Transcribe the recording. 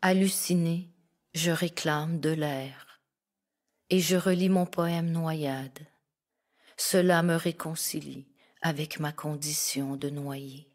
halluciné, je réclame de l'air. Et je relis mon poème noyade. Cela me réconcilie avec ma condition de noyer.